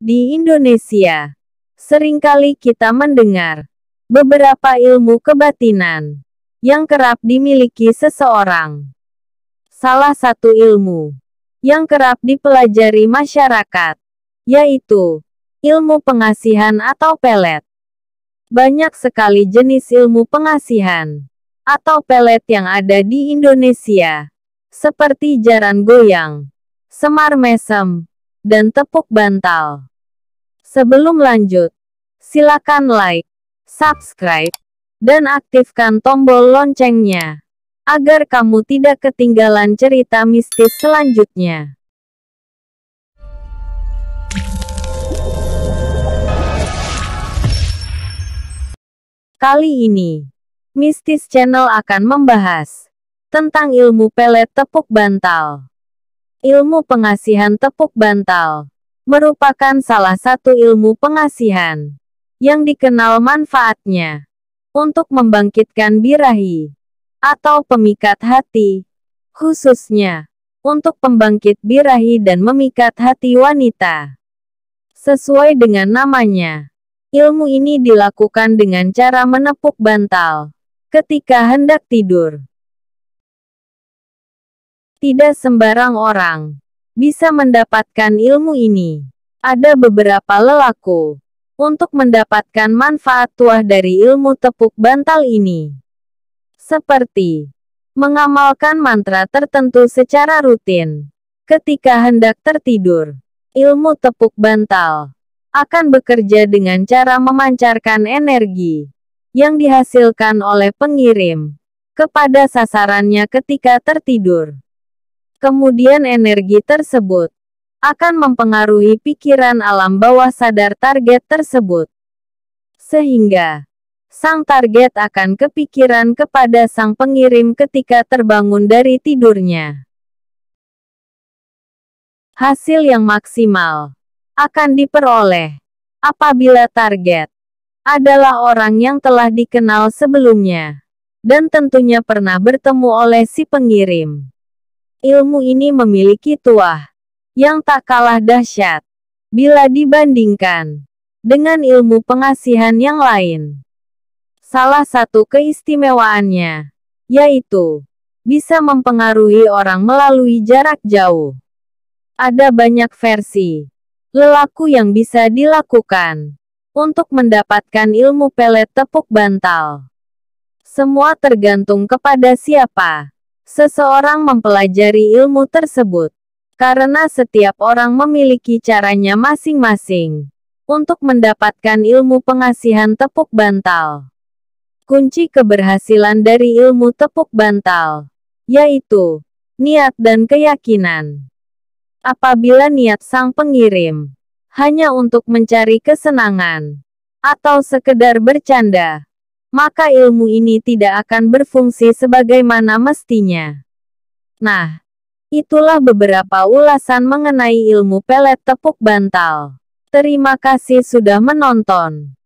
Di Indonesia, seringkali kita mendengar beberapa ilmu kebatinan yang kerap dimiliki seseorang. Salah satu ilmu yang kerap dipelajari masyarakat, yaitu ilmu pengasihan atau pelet. Banyak sekali jenis ilmu pengasihan atau pelet yang ada di Indonesia, seperti jaran goyang, semar mesem, dan tepuk bantal. Sebelum lanjut, silakan like, subscribe, dan aktifkan tombol loncengnya agar kamu tidak ketinggalan cerita mistis selanjutnya. Kali ini, Mistis Channel akan membahas tentang ilmu pelet tepuk bantal. Ilmu pengasihan tepuk bantal merupakan salah satu ilmu pengasihan yang dikenal manfaatnya untuk membangkitkan birahi atau pemikat hati, khususnya untuk pembangkit birahi dan memikat hati wanita. Sesuai dengan namanya, ilmu ini dilakukan dengan cara menepuk bantal ketika hendak tidur. Tidak sembarang orang bisa mendapatkan ilmu ini. Ada beberapa lelaku untuk mendapatkan manfaat tuah dari ilmu tepuk bantal ini. Seperti mengamalkan mantra tertentu secara rutin. Ketika hendak tertidur, ilmu tepuk bantal akan bekerja dengan cara memancarkan energi yang dihasilkan oleh pengirim kepada sasarannya ketika tertidur. Kemudian energi tersebut akan mempengaruhi pikiran alam bawah sadar target tersebut. Sehingga, sang target akan kepikiran kepada sang pengirim ketika terbangun dari tidurnya. Hasil yang maksimal akan diperoleh apabila target adalah orang yang telah dikenal sebelumnya dan tentunya pernah bertemu oleh si pengirim ilmu ini memiliki tuah yang tak kalah dahsyat bila dibandingkan dengan ilmu pengasihan yang lain. Salah satu keistimewaannya yaitu bisa mempengaruhi orang melalui jarak jauh. Ada banyak versi lelaku yang bisa dilakukan untuk mendapatkan ilmu pelet tepuk bantal. Semua tergantung kepada siapa seseorang mempelajari ilmu tersebut. Karena setiap orang memiliki caranya masing-masing untuk mendapatkan ilmu pengasihan tepuk bantal. Kunci keberhasilan dari ilmu tepuk bantal, yaitu niat dan keyakinan. Apabila niat sang pengirim hanya untuk mencari kesenangan atau sekedar bercanda, maka ilmu ini tidak akan berfungsi sebagaimana mestinya. Nah, itulah beberapa ulasan mengenai ilmu pelet tepuk bantal. Terima kasih sudah menonton.